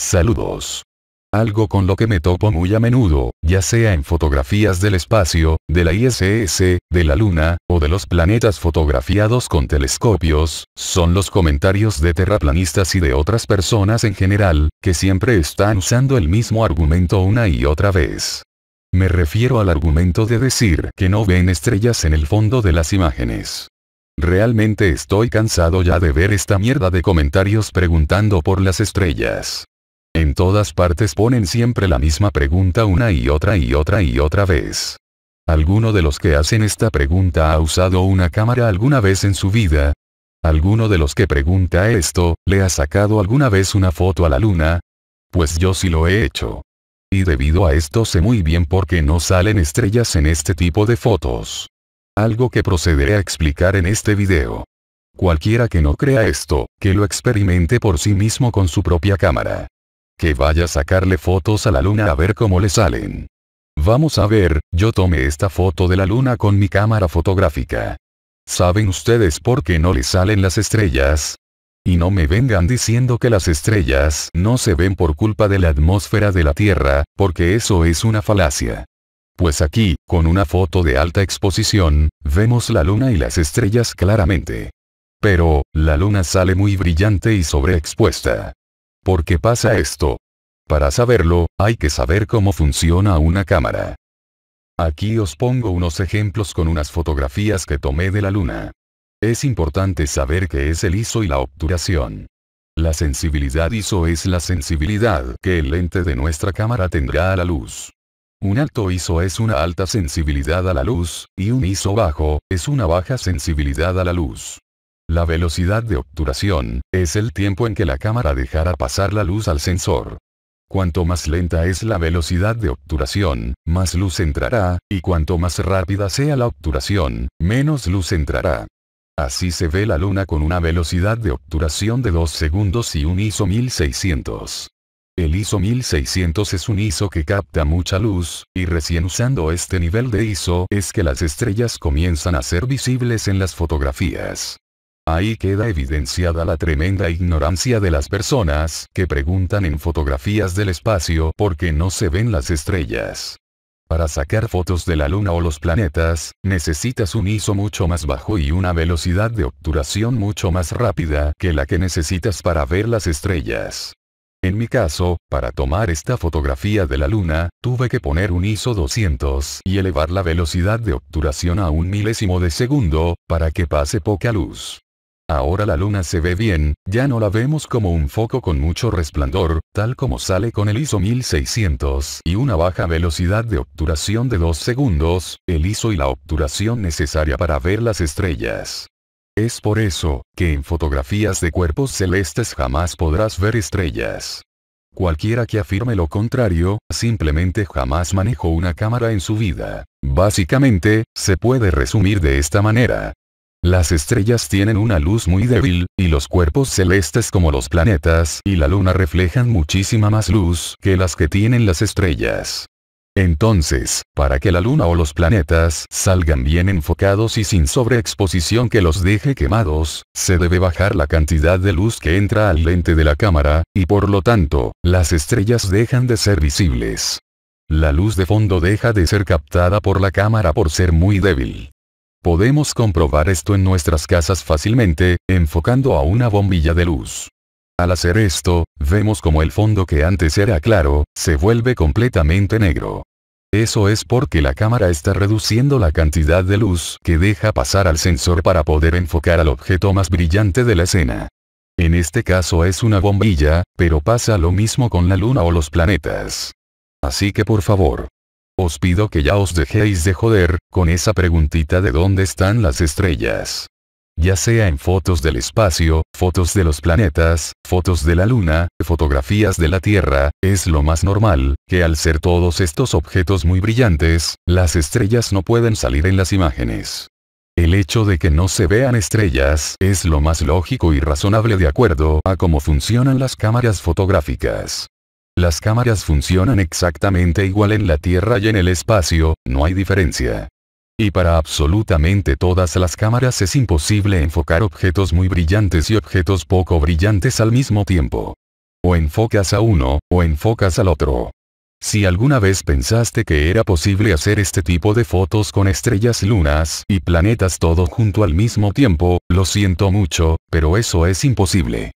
Saludos. Algo con lo que me topo muy a menudo, ya sea en fotografías del espacio, de la ISS, de la Luna, o de los planetas fotografiados con telescopios, son los comentarios de terraplanistas y de otras personas en general, que siempre están usando el mismo argumento una y otra vez. Me refiero al argumento de decir que no ven estrellas en el fondo de las imágenes. Realmente estoy cansado ya de ver esta mierda de comentarios preguntando por las estrellas. En todas partes ponen siempre la misma pregunta una y otra y otra y otra vez. ¿Alguno de los que hacen esta pregunta ha usado una cámara alguna vez en su vida? ¿Alguno de los que pregunta esto, le ha sacado alguna vez una foto a la luna? Pues yo sí lo he hecho. Y debido a esto sé muy bien por qué no salen estrellas en este tipo de fotos. Algo que procederé a explicar en este video. Cualquiera que no crea esto, que lo experimente por sí mismo con su propia cámara. Que vaya a sacarle fotos a la luna a ver cómo le salen. Vamos a ver, yo tomé esta foto de la luna con mi cámara fotográfica. ¿Saben ustedes por qué no le salen las estrellas? Y no me vengan diciendo que las estrellas no se ven por culpa de la atmósfera de la Tierra, porque eso es una falacia. Pues aquí, con una foto de alta exposición, vemos la luna y las estrellas claramente. Pero, la luna sale muy brillante y sobreexpuesta. ¿Por qué pasa esto? Para saberlo, hay que saber cómo funciona una cámara. Aquí os pongo unos ejemplos con unas fotografías que tomé de la luna. Es importante saber qué es el ISO y la obturación. La sensibilidad ISO es la sensibilidad que el lente de nuestra cámara tendrá a la luz. Un alto ISO es una alta sensibilidad a la luz, y un ISO bajo, es una baja sensibilidad a la luz. La velocidad de obturación, es el tiempo en que la cámara dejará pasar la luz al sensor. Cuanto más lenta es la velocidad de obturación, más luz entrará, y cuanto más rápida sea la obturación, menos luz entrará. Así se ve la luna con una velocidad de obturación de 2 segundos y un ISO 1600. El ISO 1600 es un ISO que capta mucha luz, y recién usando este nivel de ISO es que las estrellas comienzan a ser visibles en las fotografías. Ahí queda evidenciada la tremenda ignorancia de las personas que preguntan en fotografías del espacio por qué no se ven las estrellas. Para sacar fotos de la Luna o los planetas, necesitas un ISO mucho más bajo y una velocidad de obturación mucho más rápida que la que necesitas para ver las estrellas. En mi caso, para tomar esta fotografía de la Luna, tuve que poner un ISO 200 y elevar la velocidad de obturación a un milésimo de segundo, para que pase poca luz. Ahora la luna se ve bien, ya no la vemos como un foco con mucho resplandor, tal como sale con el ISO 1600 y una baja velocidad de obturación de 2 segundos, el ISO y la obturación necesaria para ver las estrellas. Es por eso, que en fotografías de cuerpos celestes jamás podrás ver estrellas. Cualquiera que afirme lo contrario, simplemente jamás manejó una cámara en su vida. Básicamente, se puede resumir de esta manera. Las estrellas tienen una luz muy débil, y los cuerpos celestes como los planetas y la luna reflejan muchísima más luz que las que tienen las estrellas. Entonces, para que la luna o los planetas salgan bien enfocados y sin sobreexposición que los deje quemados, se debe bajar la cantidad de luz que entra al lente de la cámara, y por lo tanto, las estrellas dejan de ser visibles. La luz de fondo deja de ser captada por la cámara por ser muy débil. Podemos comprobar esto en nuestras casas fácilmente, enfocando a una bombilla de luz. Al hacer esto, vemos como el fondo que antes era claro, se vuelve completamente negro. Eso es porque la cámara está reduciendo la cantidad de luz que deja pasar al sensor para poder enfocar al objeto más brillante de la escena. En este caso es una bombilla, pero pasa lo mismo con la luna o los planetas. Así que por favor, os pido que ya os dejéis de joder, con esa preguntita de dónde están las estrellas. Ya sea en fotos del espacio, fotos de los planetas, fotos de la luna, fotografías de la Tierra, es lo más normal, que al ser todos estos objetos muy brillantes, las estrellas no pueden salir en las imágenes. El hecho de que no se vean estrellas es lo más lógico y razonable de acuerdo a cómo funcionan las cámaras fotográficas. Las cámaras funcionan exactamente igual en la Tierra y en el espacio, no hay diferencia. Y para absolutamente todas las cámaras es imposible enfocar objetos muy brillantes y objetos poco brillantes al mismo tiempo. O enfocas a uno, o enfocas al otro. Si alguna vez pensaste que era posible hacer este tipo de fotos con estrellas lunas y planetas todo junto al mismo tiempo, lo siento mucho, pero eso es imposible.